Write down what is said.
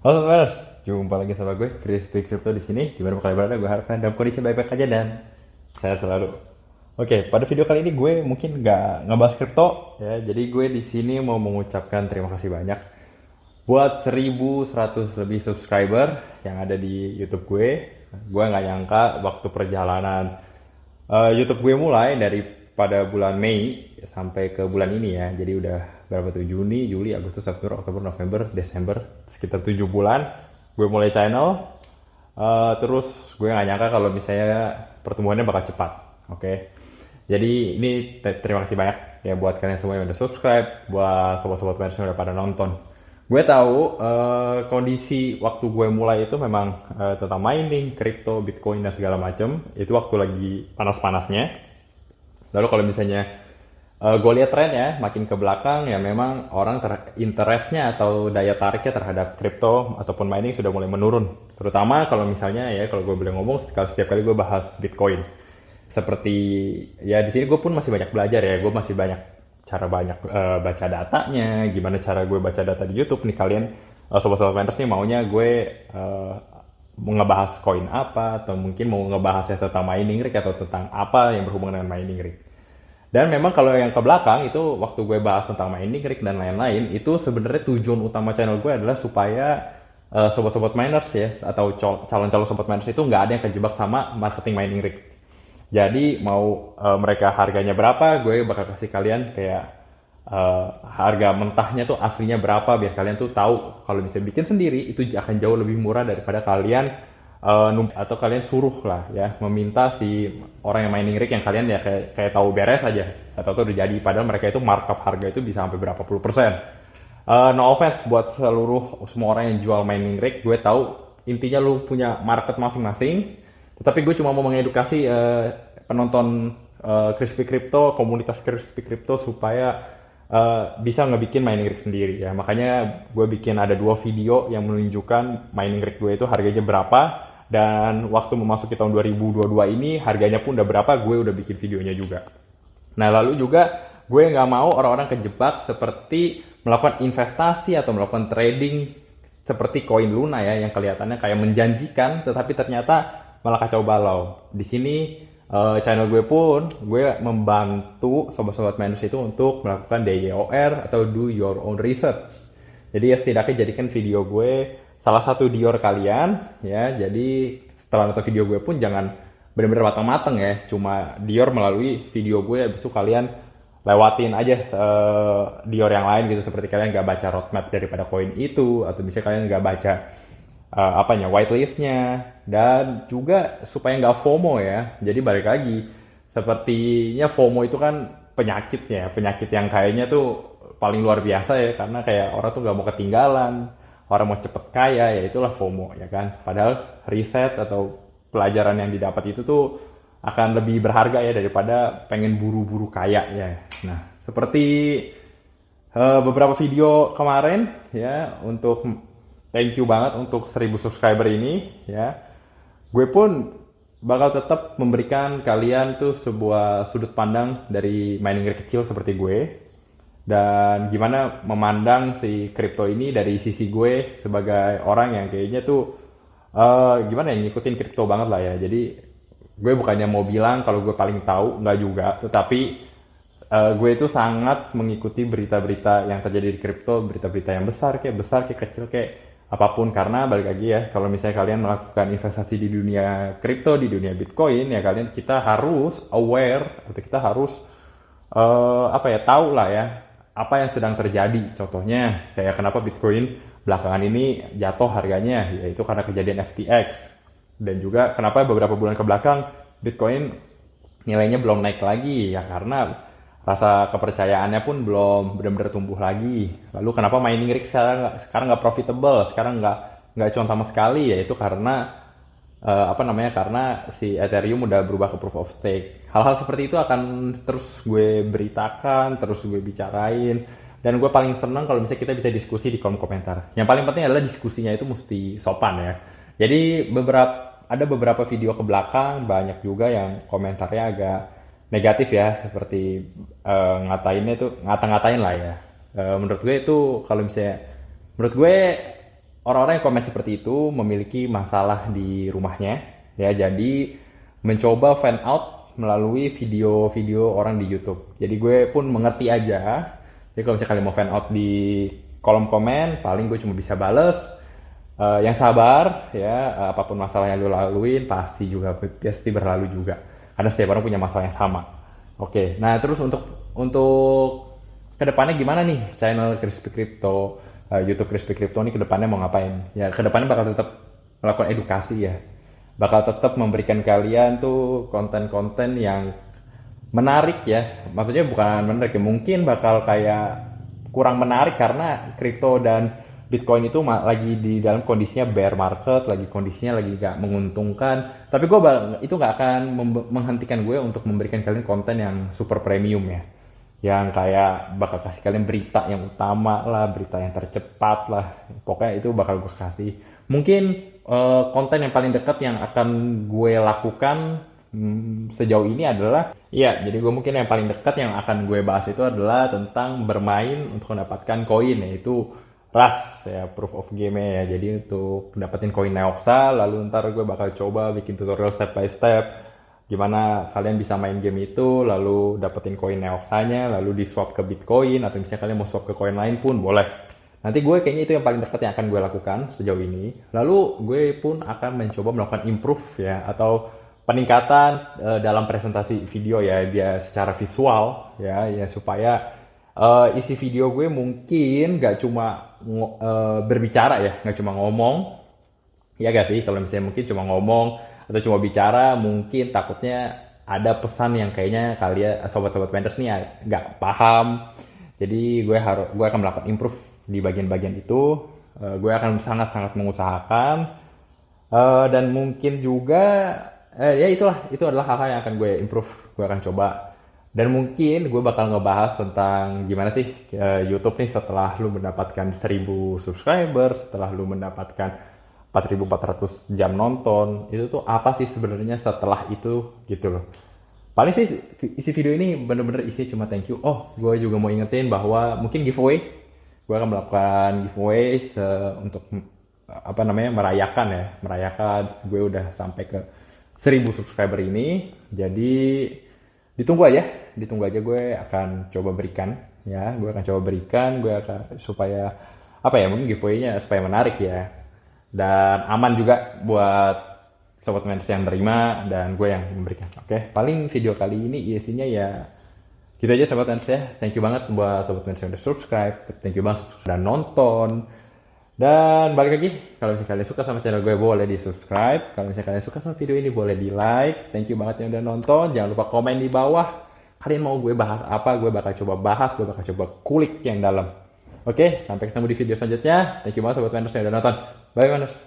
Halo Sobat, jumpa lagi sama gue Chris Kristi Crypto di sini. Gimana kalian berada? Gue harap kalian dalam kondisi baik-baik aja dan saya selalu. Oke, pada video kali ini gue mungkin nggak ngebahas crypto ya. Jadi gue di sini mau mengucapkan terima kasih banyak buat 1100 lebih subscriber yang ada di YouTube gue. Gue nggak nyangka waktu perjalanan uh, YouTube gue mulai dari pada bulan Mei sampai ke bulan ini ya. Jadi udah berapa tuh Juni Juli Agustus September Oktober November Desember sekitar tujuh bulan gue mulai channel uh, terus gue gak nyangka kalau misalnya pertumbuhannya bakal cepat oke okay? jadi ini terima kasih banyak ya buat kalian semua yang udah subscribe buat sobat-sobat fans yang udah pada nonton gue tahu uh, kondisi waktu gue mulai itu memang uh, tentang mining, crypto bitcoin dan segala macam itu waktu lagi panas-panasnya. Lalu kalau misalnya uh, eh, gue lihat tren ya makin ke belakang ya memang orang ter interestnya atau daya tariknya terhadap kripto ataupun mining sudah mulai menurun terutama kalau misalnya ya kalau gue boleh ngomong kalau setiap kali gue bahas bitcoin seperti ya di sini gue pun masih banyak belajar ya gue masih banyak cara banyak uh, baca datanya gimana cara gue baca data di YouTube nih kalian uh, sobat-sobat nih maunya gue uh, mau ngebahas koin apa atau mungkin mau ngebahasnya tentang mining rig atau tentang apa yang berhubungan dengan mining rig dan memang kalau yang ke belakang itu waktu gue bahas tentang mining rig dan lain-lain itu sebenarnya tujuan utama channel gue adalah supaya uh, sobat-sobat miners ya atau calon-calon sobat miners itu nggak ada yang terjebak sama marketing mining rig. Jadi mau uh, mereka harganya berapa, gue bakal kasih kalian kayak uh, harga mentahnya tuh aslinya berapa biar kalian tuh tahu kalau misalnya bikin sendiri itu akan jauh lebih murah daripada kalian uh, atau kalian suruh lah ya meminta si orang yang mining rig yang kalian ya kayak kayak tahu beres aja atau tuh udah jadi padahal mereka itu markup harga itu bisa sampai berapa puluh persen uh, no offense buat seluruh semua orang yang jual mining rig gue tahu intinya lu punya market masing-masing tetapi gue cuma mau mengedukasi uh, penonton uh, crispy crypto komunitas crispy crypto supaya Uh, bisa ngebikin mining rig sendiri ya makanya gue bikin ada dua video yang menunjukkan mining rig gue itu harganya berapa dan waktu memasuki tahun 2022 ini harganya pun udah berapa gue udah bikin videonya juga. Nah lalu juga gue nggak mau orang-orang kejebak seperti melakukan investasi atau melakukan trading seperti koin Luna ya yang kelihatannya kayak menjanjikan tetapi ternyata malah kacau balau. Di sini eh, channel gue pun gue membantu sobat-sobat manusia itu untuk melakukan DYOR atau do your own research. Jadi ya setidaknya jadikan video gue salah satu Dior kalian ya. Jadi setelah nonton video gue pun jangan benar-benar matang-matang ya. Cuma Dior melalui video gue ya itu kalian lewatin aja uh, Dior yang lain gitu seperti kalian gak baca roadmap daripada koin itu atau bisa kalian gak baca uh, apanya whitelistnya dan juga supaya nggak FOMO ya. Jadi balik lagi sepertinya FOMO itu kan penyakitnya ya. penyakit yang kayaknya tuh paling luar biasa ya karena kayak orang tuh nggak mau ketinggalan orang mau cepet kaya ya itulah FOMO ya kan padahal riset atau pelajaran yang didapat itu tuh akan lebih berharga ya daripada pengen buru-buru kaya ya nah seperti uh, beberapa video kemarin ya untuk thank you banget untuk 1000 subscriber ini ya gue pun bakal tetap memberikan kalian tuh sebuah sudut pandang dari mining kecil seperti gue dan gimana memandang si kripto ini dari sisi gue sebagai orang yang kayaknya tuh uh, gimana ya ngikutin kripto banget lah ya jadi gue bukannya mau bilang kalau gue paling tahu nggak juga tetapi uh, gue itu sangat mengikuti berita-berita yang terjadi di kripto berita-berita yang besar kayak besar kayak kecil kayak apapun karena balik lagi ya kalau misalnya kalian melakukan investasi di dunia kripto di dunia bitcoin ya kalian kita harus aware atau kita harus uh, apa ya tahu lah ya apa yang sedang terjadi. Contohnya kayak kenapa Bitcoin belakangan ini jatuh harganya, yaitu karena kejadian FTX. Dan juga kenapa beberapa bulan ke belakang Bitcoin nilainya belum naik lagi ya karena rasa kepercayaannya pun belum benar-benar tumbuh lagi. Lalu kenapa mining rig sekarang sekarang nggak profitable, sekarang nggak nggak cuan sama sekali yaitu karena uh, apa namanya karena si Ethereum udah berubah ke proof of stake. Hal-hal seperti itu akan terus gue beritakan, terus gue bicarain. Dan gue paling seneng kalau misalnya kita bisa diskusi di kolom komentar. Yang paling penting adalah diskusinya itu mesti sopan ya. Jadi beberapa ada beberapa video ke belakang banyak juga yang komentarnya agak negatif ya seperti uh, ngatainnya itu ngata-ngatain lah ya. Uh, menurut gue itu kalau misalnya menurut gue orang-orang yang komen seperti itu memiliki masalah di rumahnya ya jadi mencoba fan out melalui video-video orang di YouTube jadi gue pun mengerti aja jadi kalau misalnya kalian mau fan out di kolom komen paling gue cuma bisa bales uh, yang sabar ya eh, apapun masalah yang lu laluin pasti juga pasti berlalu juga karena setiap orang punya masalah yang sama oke nah terus untuk untuk kedepannya gimana nih channel Crispy Crypto uh, YouTube Crispy Crypto ini kedepannya mau ngapain. Ya kedepannya bakal tetap melakukan edukasi ya. Bakal tetap memberikan kalian tuh konten-konten yang menarik ya. Maksudnya bukan menarik ya, mungkin bakal kayak kurang menarik karena kripto dan Bitcoin itu lagi di dalam kondisinya bear market, lagi kondisinya lagi gak menguntungkan. Tapi gue itu gak akan menghentikan gue untuk memberikan kalian konten yang super premium ya yang kayak bakal kasih kalian berita yang utama lah, berita yang tercepat lah. Pokoknya itu bakal gue kasih. Mungkin uh, konten yang paling dekat yang akan gue lakukan hmm, sejauh ini adalah ya jadi gue mungkin yang paling dekat yang akan gue bahas itu adalah tentang bermain untuk mendapatkan koin yaitu ras ya proof of game ya jadi untuk dapetin koin Neoxa lalu ntar gue bakal coba bikin tutorial step by step gimana kalian bisa main game itu lalu dapetin koin neoxanya lalu di swap ke bitcoin atau misalnya kalian mau swap ke koin lain pun boleh nanti gue kayaknya itu yang paling dekat yang akan gue lakukan sejauh ini lalu gue pun akan mencoba melakukan improve ya atau peningkatan uh, dalam presentasi video ya dia secara visual ya ya supaya uh, isi video gue mungkin gak cuma uh, berbicara ya gak cuma ngomong ya gak sih kalau misalnya mungkin cuma ngomong kita cuma bicara mungkin takutnya ada pesan yang kayaknya kalian ya, sobat-sobat vendors nih ya, nggak paham jadi gue harus gue akan melakukan improve di bagian-bagian itu uh, gue akan sangat-sangat mengusahakan uh, dan mungkin juga uh, ya itulah itu adalah hal-hal yang akan gue improve gue akan coba dan mungkin gue bakal ngebahas tentang gimana sih uh, YouTube nih setelah lu mendapatkan 1000 subscriber setelah lu mendapatkan 4400 jam nonton itu tuh apa sih sebenarnya setelah itu gitu loh paling sih isi video ini bener-bener isi cuma thank you oh gue juga mau ingetin bahwa mungkin giveaway gue akan melakukan giveaway untuk apa namanya merayakan ya merayakan gue udah sampai ke 1000 subscriber ini jadi ditunggu aja ditunggu aja gue akan coba berikan ya gue akan coba berikan gue akan supaya apa ya mungkin giveaway-nya supaya menarik ya dan aman juga buat sobat mens yang terima dan gue yang memberikan. Oke, paling video kali ini isinya ya gitu aja sobat mens ya. Thank you banget buat sobat mens yang udah subscribe, thank you banget dan nonton. Dan balik lagi, kalau misalnya kalian suka sama channel gue boleh di subscribe. Kalau misalnya kalian suka sama video ini boleh di like. Thank you banget yang udah nonton. Jangan lupa komen di bawah. Kalian mau gue bahas apa, gue bakal coba bahas, gue bakal coba kulik yang dalam. Oke, sampai ketemu di video selanjutnya. Thank you banget buat Wenders yang udah nonton. Bye Wenders.